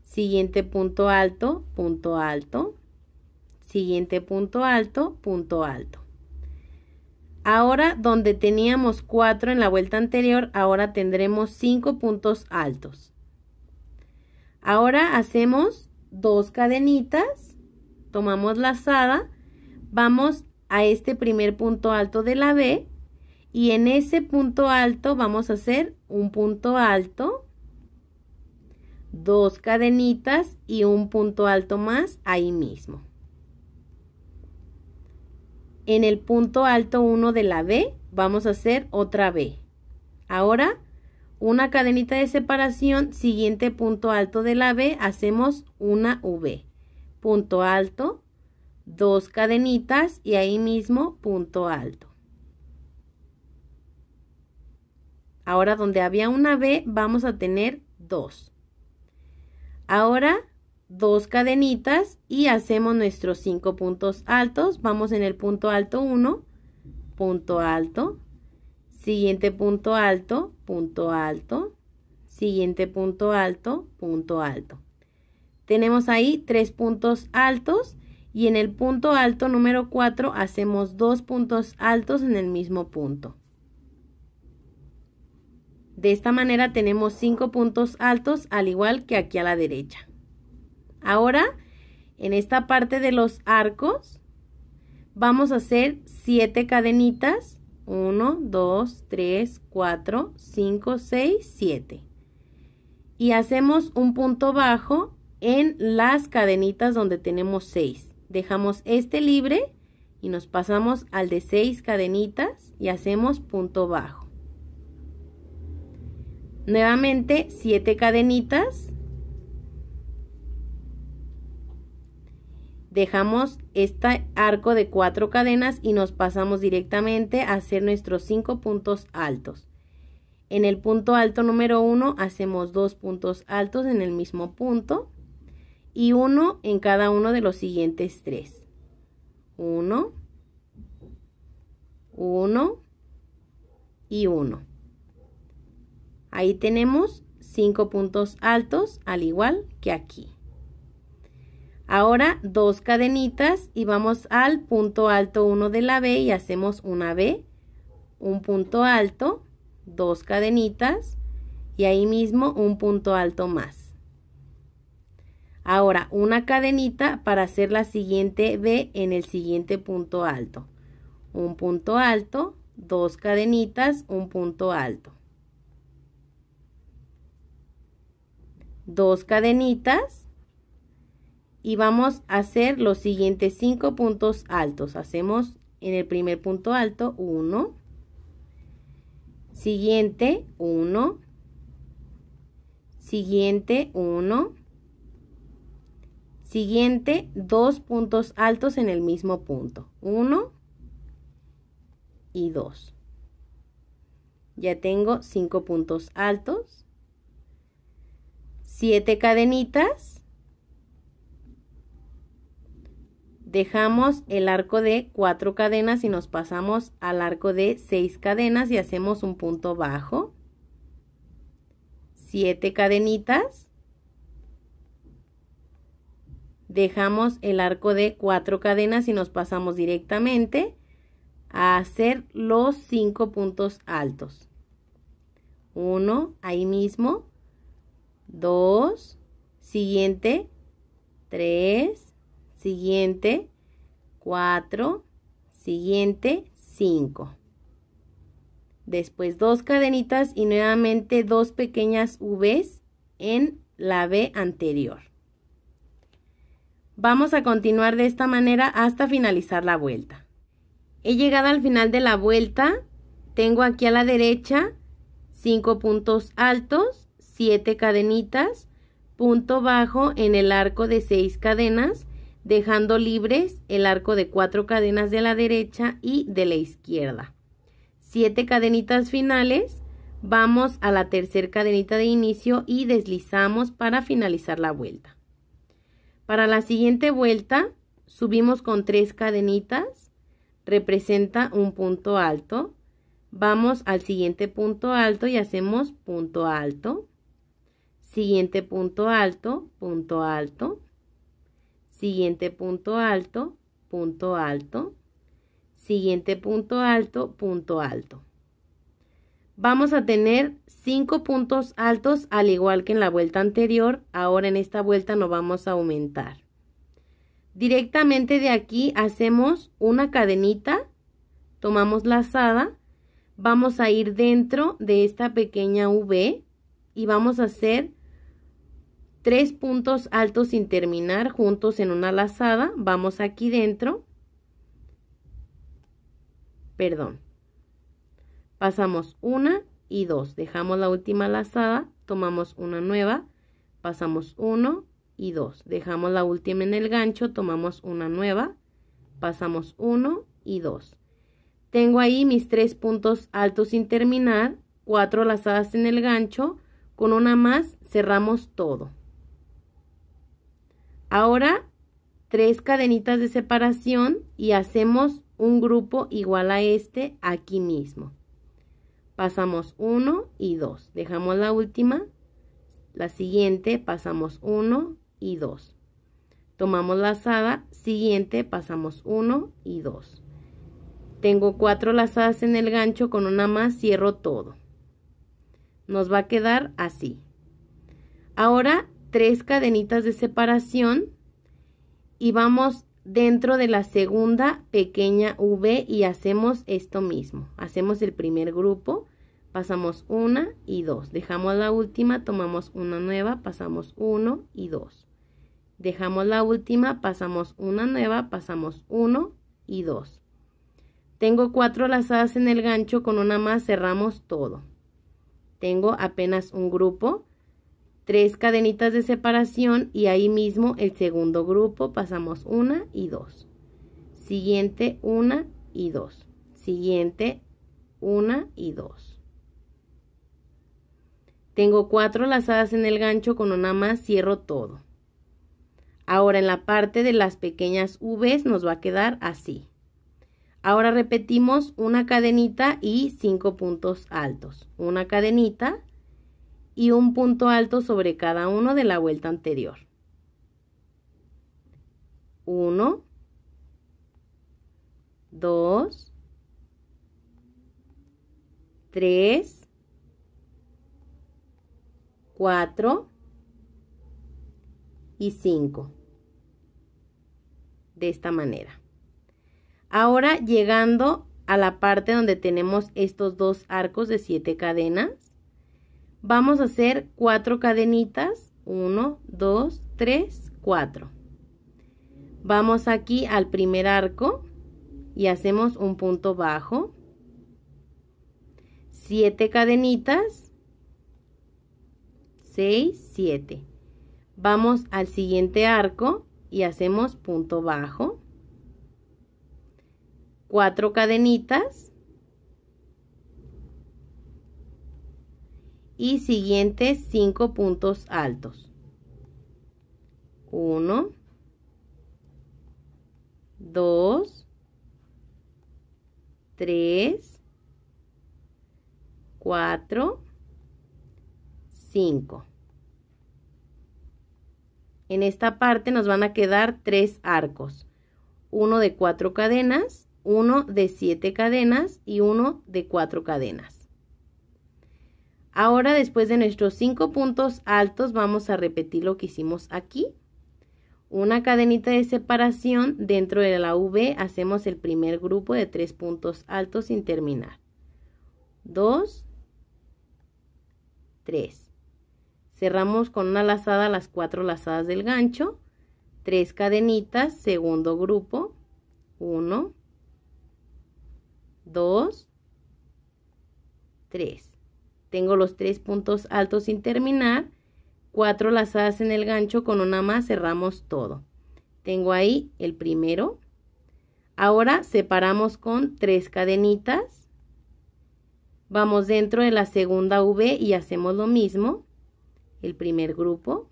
siguiente punto alto, punto alto, siguiente punto alto, punto alto. Ahora donde teníamos 4 en la vuelta anterior, ahora tendremos cinco puntos altos. Ahora hacemos dos cadenitas, tomamos lazada, vamos a este primer punto alto de la B y en ese punto alto vamos a hacer un punto alto, dos cadenitas y un punto alto más ahí mismo. En el punto alto 1 de la B vamos a hacer otra B. Ahora una cadenita de separación, siguiente punto alto de la B, hacemos una V. Punto alto, dos cadenitas y ahí mismo punto alto. Ahora donde había una B, vamos a tener dos. Ahora dos cadenitas y hacemos nuestros cinco puntos altos. Vamos en el punto alto 1, punto alto, siguiente punto alto, punto alto, siguiente punto alto, punto alto. Tenemos ahí tres puntos altos y en el punto alto número 4 hacemos dos puntos altos en el mismo punto. De esta manera tenemos cinco puntos altos al igual que aquí a la derecha. Ahora, en esta parte de los arcos, vamos a hacer siete cadenitas 1, 2, 3, 4, 5, 6, 7. Y hacemos un punto bajo en las cadenitas donde tenemos 6. Dejamos este libre y nos pasamos al de 6 cadenitas y hacemos punto bajo. Nuevamente 7 cadenitas dejamos este arco de cuatro cadenas y nos pasamos directamente a hacer nuestros cinco puntos altos. En el punto alto número uno hacemos dos puntos altos en el mismo punto y uno en cada uno de los siguientes tres. 1, 1 y 1. Ahí tenemos cinco puntos altos al igual que aquí. Ahora dos cadenitas y vamos al punto alto 1 de la B y hacemos una B, un punto alto, dos cadenitas y ahí mismo un punto alto más. Ahora una cadenita para hacer la siguiente B en el siguiente punto alto. Un punto alto, dos cadenitas, un punto alto. Dos cadenitas y vamos a hacer los siguientes cinco puntos altos. Hacemos en el primer punto alto 1, siguiente 1, siguiente 1, siguiente dos puntos altos en el mismo punto, 1 y 2. Ya tengo cinco puntos altos, siete cadenitas, dejamos el arco de cuatro cadenas y nos pasamos al arco de seis cadenas y hacemos un punto bajo. Siete cadenitas. Dejamos el arco de cuatro cadenas y nos pasamos directamente a hacer los cinco puntos altos. Uno, ahí mismo. Dos, siguiente. Tres, siguiente 4, siguiente 5. Después dos cadenitas y nuevamente dos pequeñas Vs en la V anterior. Vamos a continuar de esta manera hasta finalizar la vuelta. He llegado al final de la vuelta. Tengo aquí a la derecha 5 puntos altos, 7 cadenitas, punto bajo en el arco de 6 cadenas, dejando libres el arco de cuatro cadenas de la derecha y de la izquierda. Siete cadenitas finales, vamos a la tercera cadenita de inicio y deslizamos para finalizar la vuelta. Para la siguiente vuelta, subimos con tres cadenitas, representa un punto alto. Vamos al siguiente punto alto y hacemos punto alto, siguiente punto alto, punto alto siguiente punto alto, punto alto, siguiente punto alto, punto alto. Vamos a tener cinco puntos altos al igual que en la vuelta anterior, ahora en esta vuelta no vamos a aumentar. Directamente de aquí hacemos una cadenita, tomamos lazada, vamos a ir dentro de esta pequeña V y vamos a hacer tres puntos altos sin terminar juntos en una lazada. Vamos aquí dentro. Perdón. Pasamos una y dos. Dejamos la última lazada, tomamos una nueva, pasamos uno y dos. Dejamos la última en el gancho, tomamos una nueva, pasamos uno y dos. Tengo ahí mis tres puntos altos sin terminar, cuatro lazadas en el gancho, con una más cerramos todo. Ahora, tres cadenitas de separación y hacemos un grupo igual a este aquí mismo. Pasamos 1 y 2. Dejamos la última. La siguiente pasamos 1 y 2. Tomamos lazada. Siguiente pasamos 1 y 2. Tengo cuatro lazadas en el gancho. Con una más cierro todo. Nos va a quedar así. Ahora tres cadenitas de separación y vamos dentro de la segunda pequeña V y hacemos esto mismo. Hacemos el primer grupo, pasamos una y dos. Dejamos la última, tomamos una nueva, pasamos uno y dos. Dejamos la última, pasamos una nueva, pasamos uno y dos. Tengo cuatro lazadas en el gancho, con una más cerramos todo. Tengo apenas un grupo, tres cadenitas de separación y ahí mismo el segundo grupo pasamos una y dos. Siguiente una y dos. Siguiente una y dos. Tengo cuatro lazadas en el gancho con una más cierro todo. Ahora en la parte de las pequeñas Vs nos va a quedar así. Ahora repetimos una cadenita y cinco puntos altos. Una cadenita, y un punto alto sobre cada uno de la vuelta anterior. 1, 2, 3, 4 y 5. De esta manera. Ahora llegando a la parte donde tenemos estos dos arcos de siete cadenas, Vamos a hacer cuatro cadenitas. 1, 2, 3, 4. Vamos aquí al primer arco y hacemos un punto bajo. 7 cadenitas. 6, 7. Vamos al siguiente arco y hacemos punto bajo. 4 cadenitas. y siguientes 5 puntos altos. 1, 2, 3, 4, 5. En esta parte nos van a quedar tres arcos. Uno de cuatro cadenas, uno de siete cadenas y uno de cuatro cadenas. Ahora después de nuestros cinco puntos altos vamos a repetir lo que hicimos aquí. Una cadenita de separación dentro de la V hacemos el primer grupo de tres puntos altos sin terminar. 2, 3. Cerramos con una lazada las cuatro lazadas del gancho. Tres cadenitas, segundo grupo. 1, 2, 3 tengo los tres puntos altos sin terminar, cuatro lazadas en el gancho, con una más cerramos todo. Tengo ahí el primero. Ahora separamos con tres cadenitas. Vamos dentro de la segunda V y hacemos lo mismo. El primer grupo.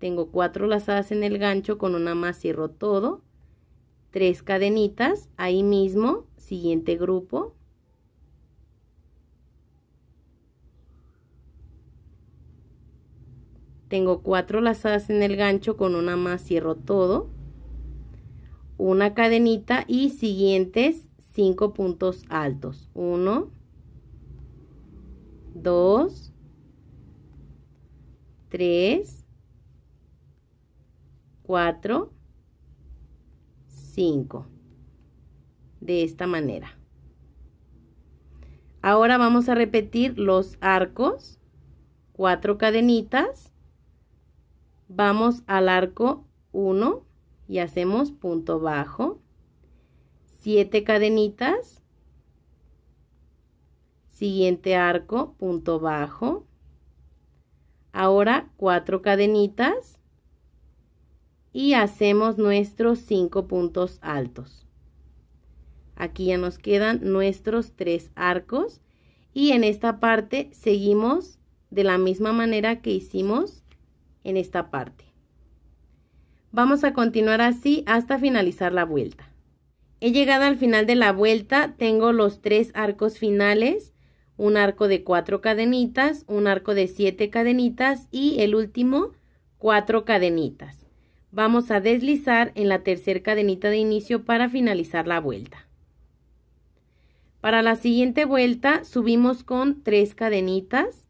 Tengo cuatro lazadas en el gancho, con una más cierro todo. Tres cadenitas, ahí mismo, siguiente grupo. tengo cuatro lazadas en el gancho con una más cierro todo una cadenita y siguientes cinco puntos altos 1 2 3 4 5 de esta manera ahora vamos a repetir los arcos cuatro cadenitas Vamos al arco 1 y hacemos punto bajo, 7 cadenitas, siguiente arco, punto bajo, ahora 4 cadenitas y hacemos nuestros 5 puntos altos. Aquí ya nos quedan nuestros tres arcos y en esta parte seguimos de la misma manera que hicimos en esta parte. Vamos a continuar así hasta finalizar la vuelta. He llegado al final de la vuelta, tengo los tres arcos finales, un arco de cuatro cadenitas, un arco de siete cadenitas y el último cuatro cadenitas. Vamos a deslizar en la tercera cadenita de inicio para finalizar la vuelta. Para la siguiente vuelta subimos con tres cadenitas,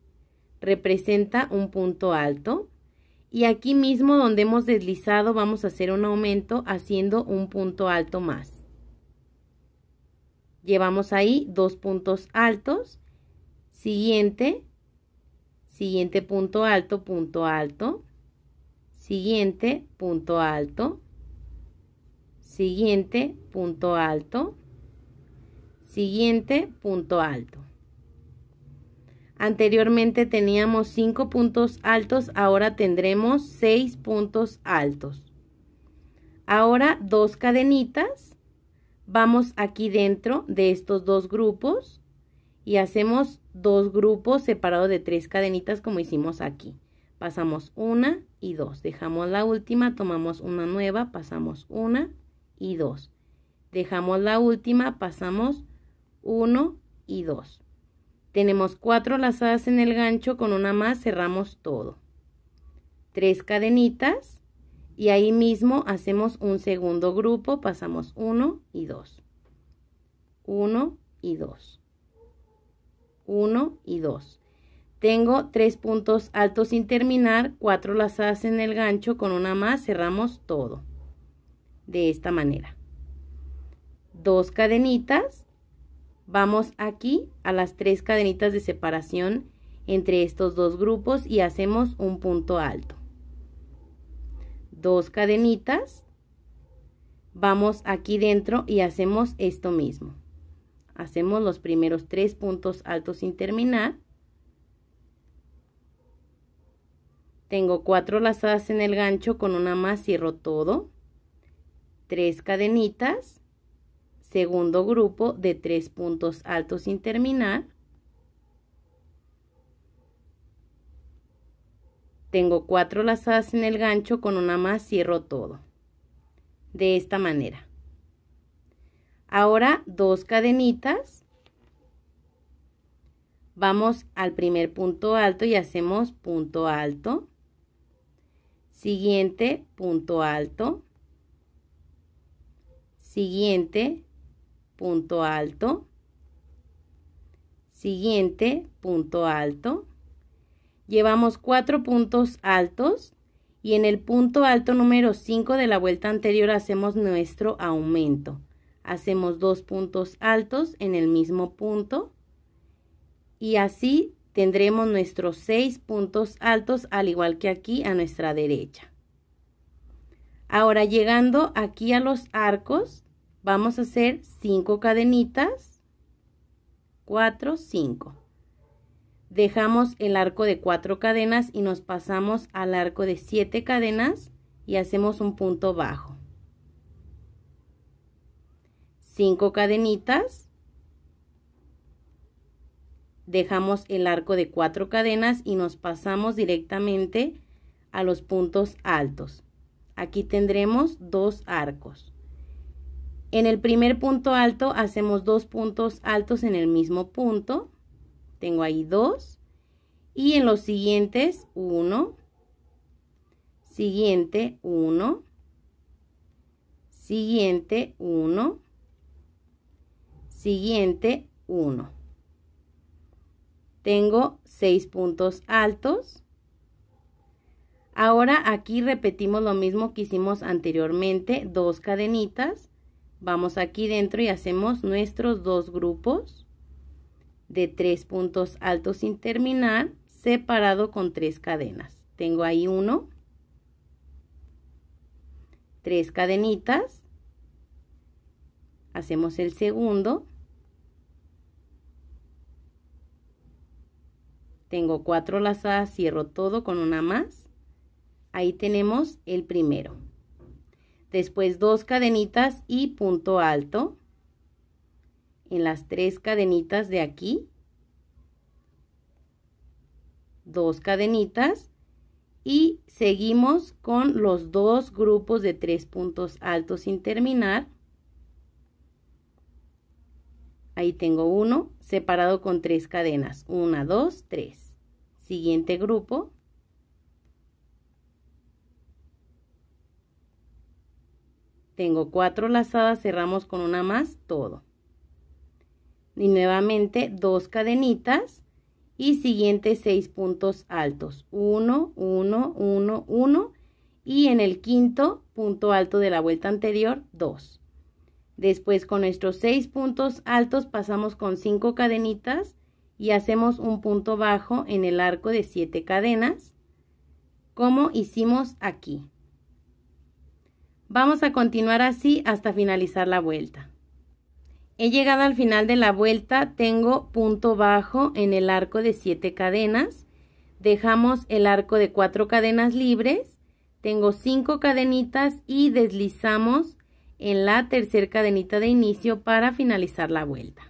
representa un punto alto y aquí mismo donde hemos deslizado vamos a hacer un aumento haciendo un punto alto más. Llevamos ahí dos puntos altos, siguiente, siguiente punto alto, punto alto, siguiente, punto alto, siguiente, punto alto, siguiente, punto alto. Anteriormente teníamos 5 puntos altos, ahora tendremos 6 puntos altos. Ahora dos cadenitas, vamos aquí dentro de estos dos grupos y hacemos dos grupos separados de tres cadenitas como hicimos aquí. Pasamos una y dos, dejamos la última, tomamos una nueva, pasamos una y dos. Dejamos la última, pasamos 1 y 2. Tenemos cuatro lazadas en el gancho, con una más cerramos todo. Tres cadenitas y ahí mismo hacemos un segundo grupo, pasamos uno y dos. Uno y dos. Uno y dos. Tengo tres puntos altos sin terminar, cuatro lazadas en el gancho, con una más cerramos todo. De esta manera. Dos cadenitas Vamos aquí a las tres cadenitas de separación entre estos dos grupos y hacemos un punto alto. Dos cadenitas. Vamos aquí dentro y hacemos esto mismo. Hacemos los primeros tres puntos altos sin terminar. Tengo cuatro lazadas en el gancho, con una más cierro todo. Tres cadenitas segundo grupo de tres puntos altos sin terminar. Tengo cuatro lazadas en el gancho, con una más cierro todo. De esta manera. Ahora dos cadenitas. Vamos al primer punto alto y hacemos punto alto. Siguiente punto alto. Siguiente punto alto, siguiente punto alto. Llevamos cuatro puntos altos y en el punto alto número 5 de la vuelta anterior hacemos nuestro aumento. Hacemos dos puntos altos en el mismo punto y así tendremos nuestros seis puntos altos al igual que aquí a nuestra derecha. Ahora llegando aquí a los arcos, vamos a hacer 5 cadenitas 4 5 dejamos el arco de 4 cadenas y nos pasamos al arco de 7 cadenas y hacemos un punto bajo 5 cadenitas dejamos el arco de 4 cadenas y nos pasamos directamente a los puntos altos aquí tendremos dos arcos en el primer punto alto hacemos dos puntos altos en el mismo punto. Tengo ahí dos. Y en los siguientes, uno. Siguiente, uno. Siguiente, uno. Siguiente, uno. Tengo seis puntos altos. Ahora aquí repetimos lo mismo que hicimos anteriormente, dos cadenitas Vamos aquí dentro y hacemos nuestros dos grupos de tres puntos altos sin terminar, separado con tres cadenas. Tengo ahí uno, tres cadenitas, hacemos el segundo, tengo cuatro lazadas, cierro todo con una más, ahí tenemos el primero después dos cadenitas y punto alto en las tres cadenitas de aquí dos cadenitas y seguimos con los dos grupos de tres puntos altos sin terminar ahí tengo uno separado con tres cadenas una dos tres siguiente grupo tengo cuatro lazadas cerramos con una más todo y nuevamente dos cadenitas y siguientes seis puntos altos 1 1 1 1 y en el quinto punto alto de la vuelta anterior dos. después con nuestros seis puntos altos pasamos con cinco cadenitas y hacemos un punto bajo en el arco de siete cadenas como hicimos aquí Vamos a continuar así hasta finalizar la vuelta. He llegado al final de la vuelta, tengo punto bajo en el arco de 7 cadenas, dejamos el arco de 4 cadenas libres, tengo 5 cadenitas y deslizamos en la tercera cadenita de inicio para finalizar la vuelta.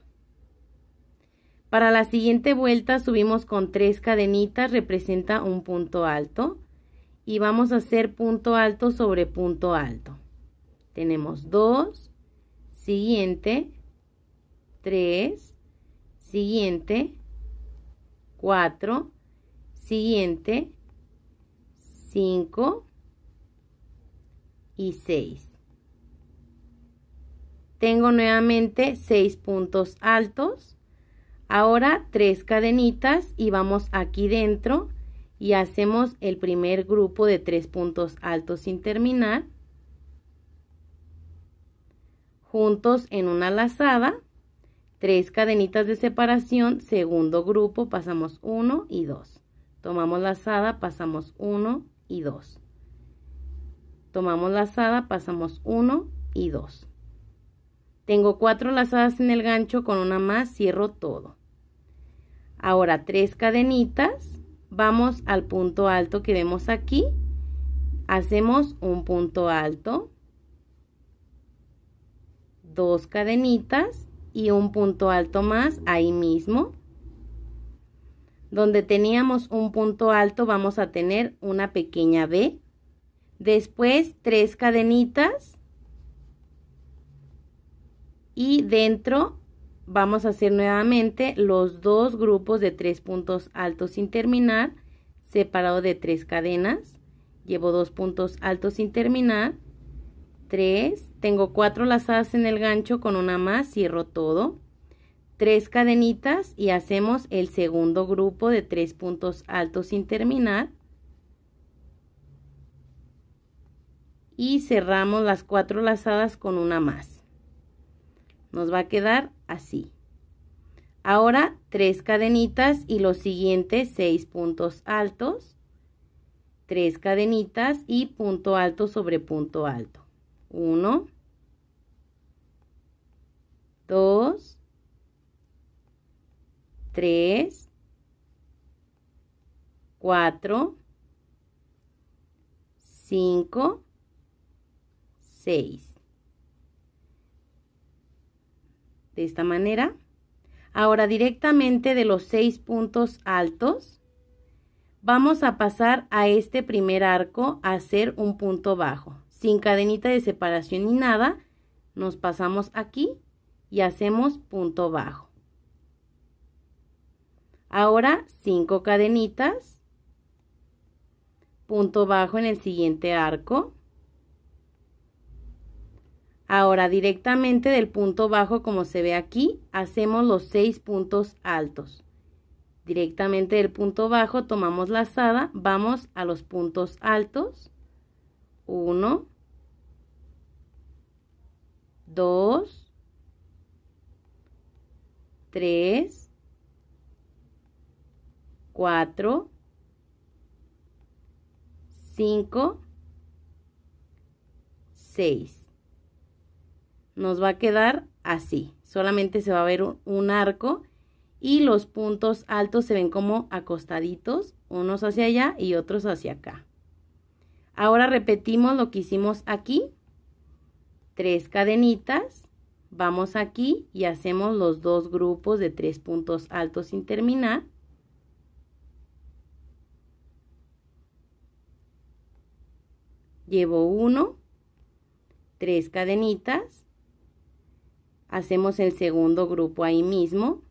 Para la siguiente vuelta subimos con 3 cadenitas, representa un punto alto y vamos a hacer punto alto sobre punto alto. Tenemos 2, siguiente, 3, siguiente, 4, siguiente, 5 y 6. Tengo nuevamente 6 puntos altos. Ahora 3 cadenitas y vamos aquí dentro y hacemos el primer grupo de tres puntos altos sin terminar juntos en una lazada tres cadenitas de separación segundo grupo pasamos uno y dos tomamos lazada pasamos uno y dos tomamos lazada pasamos uno y dos tengo cuatro lazadas en el gancho con una más cierro todo ahora tres cadenitas vamos al punto alto que vemos aquí, hacemos un punto alto, dos cadenitas y un punto alto más ahí mismo. Donde teníamos un punto alto vamos a tener una pequeña B, después tres cadenitas y dentro vamos a hacer nuevamente los dos grupos de tres puntos altos sin terminar separado de tres cadenas llevo dos puntos altos sin terminar tres tengo cuatro lazadas en el gancho con una más cierro todo tres cadenitas y hacemos el segundo grupo de tres puntos altos sin terminar y cerramos las cuatro lazadas con una más nos va a quedar así. Ahora tres cadenitas y los siguientes seis puntos altos. Tres cadenitas y punto alto sobre punto alto. Uno. Dos. Tres. Cuatro. Cinco. Seis. de esta manera. Ahora directamente de los seis puntos altos vamos a pasar a este primer arco a hacer un punto bajo. Sin cadenita de separación ni nada, nos pasamos aquí y hacemos punto bajo. Ahora cinco cadenitas, punto bajo en el siguiente arco. Ahora directamente del punto bajo como se ve aquí hacemos los seis puntos altos. Directamente del punto bajo tomamos la lazada, vamos a los puntos altos. 1, 2, 3, 4, 5, seis nos va a quedar así. Solamente se va a ver un, arco y los puntos altos se ven como acostaditos, unos hacia allá y otros hacia acá. Ahora repetimos lo que hicimos aquí. Tres cadenitas, vamos aquí y hacemos los dos grupos de tres puntos altos sin terminar. Llevo uno, tres cadenitas, hacemos el segundo grupo ahí mismo.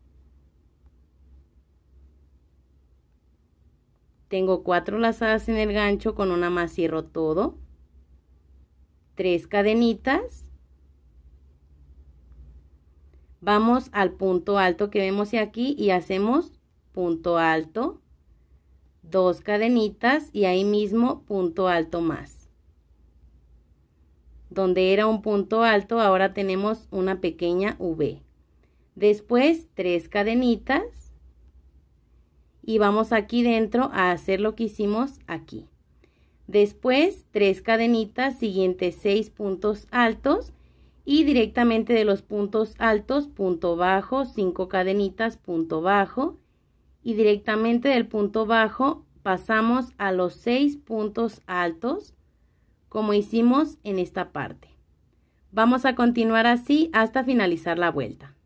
Tengo cuatro lazadas en el gancho, con una más cierro todo. Tres cadenitas. Vamos al punto alto que vemos aquí y hacemos punto alto, dos cadenitas y ahí mismo punto alto más donde era un punto alto, ahora tenemos una pequeña V. Después, tres cadenitas. Y vamos aquí dentro a hacer lo que hicimos aquí. Después, tres cadenitas, siguientes seis puntos altos. Y directamente de los puntos altos, punto bajo, cinco cadenitas, punto bajo. Y directamente del punto bajo pasamos a los seis puntos altos como hicimos en esta parte. Vamos a continuar así hasta finalizar la vuelta.